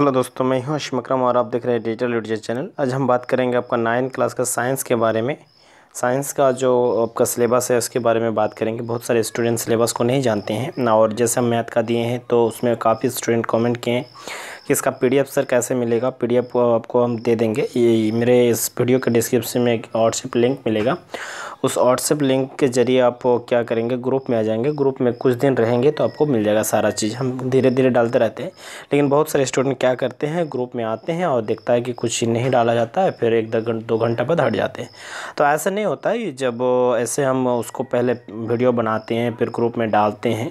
hello दोस्तों मैं हूं अशम अक्रम और आप देख रहे हैं डिजिटल लिटरेचर चैनल आज हम बात करेंगे आपका नाइन क्लास का साइंस के बारे में साइंस का जो आपका सिलेबस है उसके बारे में बात करेंगे बहुत सारे स्टूडेंट सिलेबस को नहीं जानते हैं और जैसे हम मैथ का दिए हैं तो उसमें काफ़ी स्टूडेंट कॉमेंट किए हैं कि इसका पी सर कैसे मिलेगा पी आपको हम दे देंगे ये मेरे इस वीडियो के डिस्क्रिप्शन में एक व्हाट्सएप लिंक मिलेगा उस व्हाट्सएप लिंक के ज़रिए आप क्या करेंगे ग्रुप में आ जाएंगे ग्रुप में कुछ दिन रहेंगे तो आपको मिल जाएगा सारा चीज़ हम धीरे धीरे डालते रहते हैं लेकिन बहुत सारे स्टूडेंट क्या करते हैं ग्रुप में आते हैं और देखता है कि कुछ नहीं डाला जाता है फिर एक दो घंटा बाद हट जाते हैं तो ऐसा नहीं होता है जब ऐसे हम उसको पहले वीडियो बनाते हैं फिर ग्रुप में डालते हैं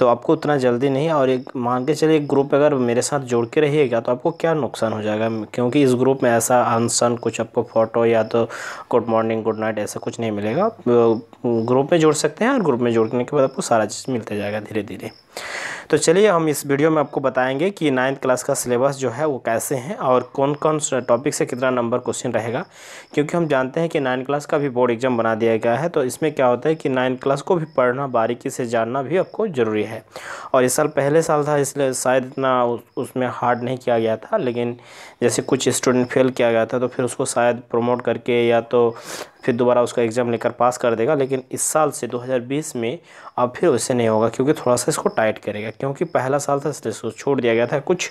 तो आपको उतना जल्दी नहीं और एक मान के चलिए ग्रुप अगर मेरे साथ जोड़ के रहिएगा तो आपको क्या नुकसान हो जाएगा क्योंकि इस ग्रुप में ऐसा अनसन कुछ आपको फ़ोटो या तो गुड मॉर्निंग गुड नाइट ऐसा कुछ नहीं मिलेगा आप ग्रुप में जोड़ सकते हैं और ग्रुप में जोड़ने के बाद आपको सारा चीज़ मिलता जाएगा धीरे धीरे तो चलिए हम इस वीडियो में आपको बताएंगे कि नाइन्थ क्लास का सिलेबस जो है वो कैसे हैं और कौन कौन टॉपिक से कितना नंबर क्वेश्चन रहेगा क्योंकि हम जानते हैं कि नाइन्थ क्लास का भी बोर्ड एग्जाम बना दिया गया है तो इसमें क्या होता है कि नाइन्थ क्लास को भी पढ़ना बारीकी से जानना भी आपको ज़रूरी है और इस साल पहले साल था इसलिए शायद इतना उसमें हार्ड नहीं किया गया था लेकिन जैसे कुछ स्टूडेंट फेल किया गया था तो फिर उसको शायद प्रमोट करके या तो फिर दोबारा उसका एग्ज़ाम लेकर पास कर देगा लेकिन इस साल से 2020 में अब फिर उससे नहीं होगा क्योंकि थोड़ा सा इसको टाइट करेगा क्योंकि पहला साल था इसलिए इसको छोड़ दिया गया था कुछ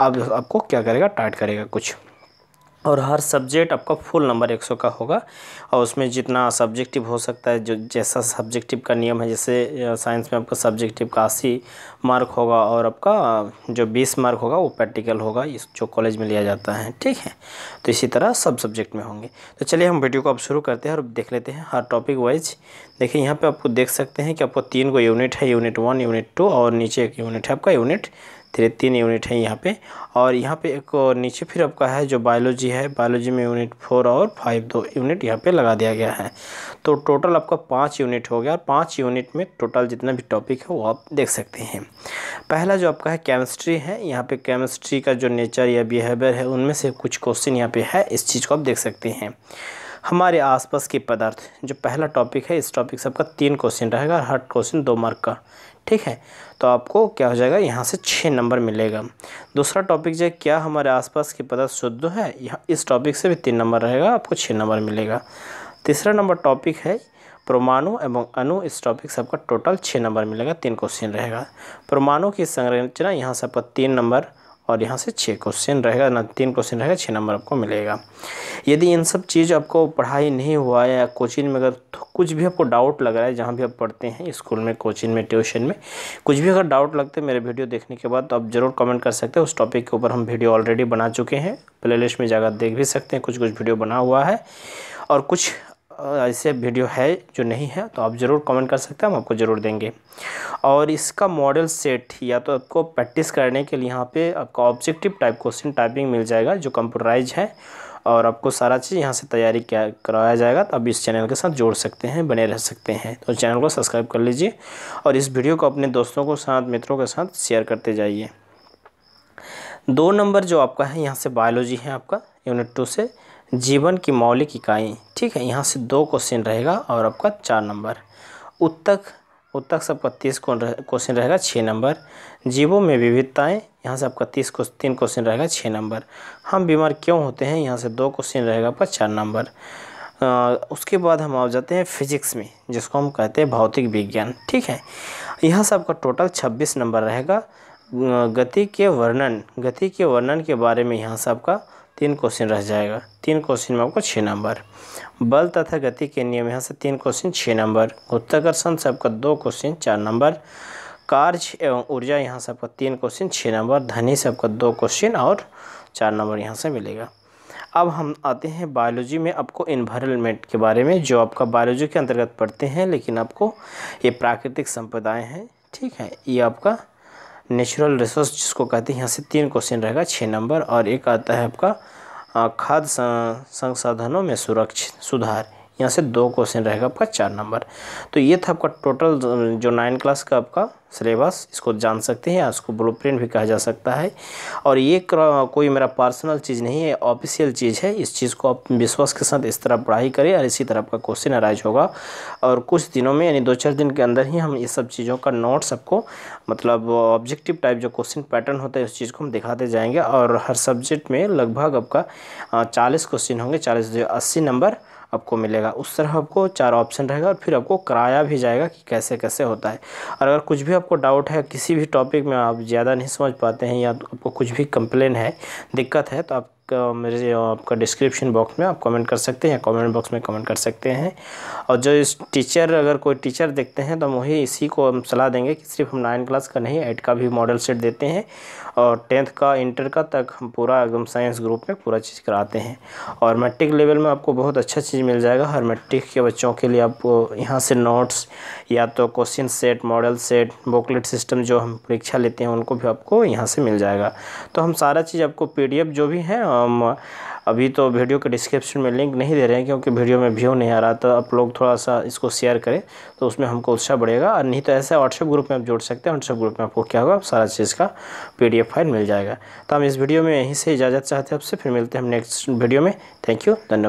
अब आपको क्या करेगा टाइट करेगा कुछ और हर सब्जेक्ट आपका फुल नंबर 100 का होगा और उसमें जितना सब्जेक्टिव हो सकता है जो जैसा सब्जेक्टिव का नियम है जैसे साइंस में आपका सब्जेक्टिव का अस्सी मार्क होगा और आपका जो बीस मार्क होगा वो प्रैक्टिकल होगा इस जो कॉलेज में लिया जाता है ठीक है तो इसी तरह सब सब्जेक्ट में होंगे तो चलिए हम वीडियो को अब शुरू करते हैं और देख लेते हैं हर टॉपिक वाइज देखिए यहाँ पर आपको देख सकते हैं कि आपको तीन को यूनिट है यूनिट वन यूनिट टू और नीचे एक यूनिट है आपका यूनिट धीरे तीन यूनिट है यहाँ पे और यहाँ पे एक नीचे फिर आपका है जो बायोलॉजी है बायोलॉजी में यूनिट फोर और फाइव दो यूनिट यहाँ पे लगा दिया गया है तो टोटल आपका पाँच यूनिट हो गया और पाँच यूनिट में टोटल जितना भी टॉपिक है वो आप देख सकते हैं पहला जो आपका है केमिस्ट्री है यहाँ पर केमिस्ट्री का जो नेचर या बिहेवियर है उनमें से कुछ क्वेश्चन यहाँ पे है इस चीज़ को आप देख सकते हैं हमारे आसपास के पदार्थ जो पहला टॉपिक है इस टॉपिक से आपका तीन क्वेश्चन रहेगा हर क्वेश्चन दो मार्क का ठीक है तो आपको क्या हो जाएगा यहाँ से छः नंबर मिलेगा दूसरा टॉपिक जो क्या हमारे आसपास की पदार्थ शुद्ध है यहाँ इस टॉपिक से भी तीन नंबर रहेगा आपको छः नंबर मिलेगा तीसरा नंबर टॉपिक है परमाणु एवं अणु इस टॉपिक से आपका टोटल छः नंबर मिलेगा तीन क्वेश्चन रहेगा परमाणु की संरचना यहाँ से आपका तीन नंबर और यहाँ से छः क्वेश्चन रहेगा ना तीन क्वेश्चन रहेगा छः नंबर आपको मिलेगा यदि इन सब चीज़ आपको पढ़ाई नहीं हुआ है या कोचिंग में अगर कुछ भी आपको डाउट लग रहा है जहाँ भी आप पढ़ते हैं स्कूल में कोचिंग में ट्यूशन में कुछ भी अगर डाउट लगते हैं मेरे वीडियो देखने के बाद तो आप ज़रूर कमेंट कर सकते हैं उस टॉपिक के ऊपर हम वीडियो ऑलरेडी बना चुके हैं प्ले में जाकर देख भी सकते हैं कुछ कुछ वीडियो बना हुआ है और कुछ ऐसे वीडियो है जो नहीं है तो आप ज़रूर कमेंट कर सकते हैं हम आपको ज़रूर देंगे और इसका मॉडल सेट या तो आपको प्रैक्टिस करने के लिए यहाँ पे आपको ऑब्जेक्टिव टाइप क्वेश्चन टाइपिंग मिल जाएगा जो कंप्यूटराइज है और आपको सारा चीज़ यहाँ से तैयारी क्या करवाया जाएगा तो आप इस चैनल के साथ जोड़ सकते हैं बने रह सकते हैं तो चैनल को सब्सक्राइब कर लीजिए और इस वीडियो को अपने दोस्तों को साथ मित्रों के साथ शेयर करते जाइए दो नंबर जो आपका है यहाँ से बायोलॉजी है आपका यूनिट टू से जीवन की मौलिक इकाई ठीक है यहाँ से दो क्वेश्चन रहेगा और आपका चार नंबर उत्तक उत्तक से आपका तीस क्वेश्चन रहेगा छः नंबर जीवों में विविधताएँ यहाँ से आपका तीस तीन क्वेश्चन रहेगा छः नंबर हम बीमार क्यों होते हैं यहाँ से दो क्वेश्चन रहेगा आपका चार नंबर उसके बाद हम आ जाते हैं फिजिक्स में जिसको हम कहते हैं भौतिक विज्ञान ठीक है यहाँ से आपका टोटल छब्बीस नंबर रहेगा गति के वर्णन गति के वर्णन के बारे में यहाँ से आपका तीन क्वेश्चन रह जाएगा तीन क्वेश्चन में आपको छः नंबर बल तथा गति के नियम यहाँ से तीन क्वेश्चन छः नंबर गुत्ताकर्षण से आपका दो क्वेश्चन चार नंबर कार्य एवं ऊर्जा यहाँ से आपका तीन क्वेश्चन छः नंबर धनी से आपका दो क्वेश्चन और चार नंबर यहाँ से मिलेगा अब हम आते हैं बायोलॉजी में आपको इन्वायरमेंट के बारे में जो आपका बायोलॉजी के अंतर्गत पढ़ते हैं लेकिन आपको ये प्राकृतिक संपदाएँ हैं ठीक है ये आपका नेचुरल रिसोर्स जिसको कहते हैं यहाँ से तीन क्वेश्चन रहेगा छः नंबर और एक आता है आपका खाद्य संसाधनों में सुरक्षित सुधार यहाँ से दो क्वेश्चन रहेगा आपका चार नंबर तो ये था आपका टोटल जो नाइन क्लास का आपका सिलेबस इसको जान सकते हैं या इसको ब्लू भी कहा जा सकता है और ये कोई मेरा पर्सनल चीज़ नहीं है ऑफिशियल चीज़ है इस चीज़ को आप विश्वास के साथ इस तरह पढ़ाई करें और इसी तरह आपका क्वेश्चन अराइज होगा और कुछ दिनों में यानी दो चार दिन के अंदर ही हम ये सब चीज़ों का नोट्स आपको मतलब ऑब्जेक्टिव टाइप जो क्वेश्चन पैटर्न होता है उस चीज़ को हम दिखाते जाएंगे और हर सब्जेक्ट में लगभग आपका चालीस क्वेश्चन होंगे चालीस अस्सी नंबर आपको मिलेगा उस तरह आपको चार ऑप्शन रहेगा और फिर आपको कराया भी जाएगा कि कैसे कैसे होता है और अगर कुछ भी आपको डाउट है किसी भी टॉपिक में आप ज़्यादा नहीं समझ पाते हैं या आपको कुछ भी कंप्लेन है दिक्कत है तो आप मेरे आपका डिस्क्रिप्शन बॉक्स में आप कमेंट कर सकते हैं कमेंट बॉक्स में कमेंट कर सकते हैं और जो इस टीचर अगर कोई टीचर देखते हैं तो हम वही इसी को हम सलाह देंगे कि सिर्फ हम नाइन क्लास का नहीं एट का भी मॉडल सेट देते हैं और टेंथ का इंटर का तक हम पूरा एकदम साइंस ग्रुप में पूरा चीज़ कराते हैं और मैट्रिक लेवल में आपको बहुत अच्छा चीज़ मिल जाएगा हर मैट्रिक के बच्चों के लिए आपको यहाँ से नोट्स या तो question set model set booklet system जो हम परीक्षा लेते हैं उनको भी आपको यहाँ से मिल जाएगा तो हम सारा चीज़ आपको पी जो भी है हम अभी तो वीडियो के डिस्क्रिप्शन में लिंक नहीं दे रहे हैं क्योंकि वीडियो में व्यू नहीं आ रहा तो आप लोग थोड़ा सा इसको शेयर करें तो उसमें हमको उत्साह बढ़ेगा और नहीं तो ऐसे व्हाट्सएप ग्रुप में आप जोड़ सकते हैं व्हाट्सएप ग्रुप में आपको क्या होगा सारा चीज़ का पी फाइल मिल जाएगा तो हम इस वीडियो में यहीं से इजाज़त चाहते हैं आपसे फिर मिलते हैं हम नेक्स्ट वीडियो में थैंक यू धन्यवाद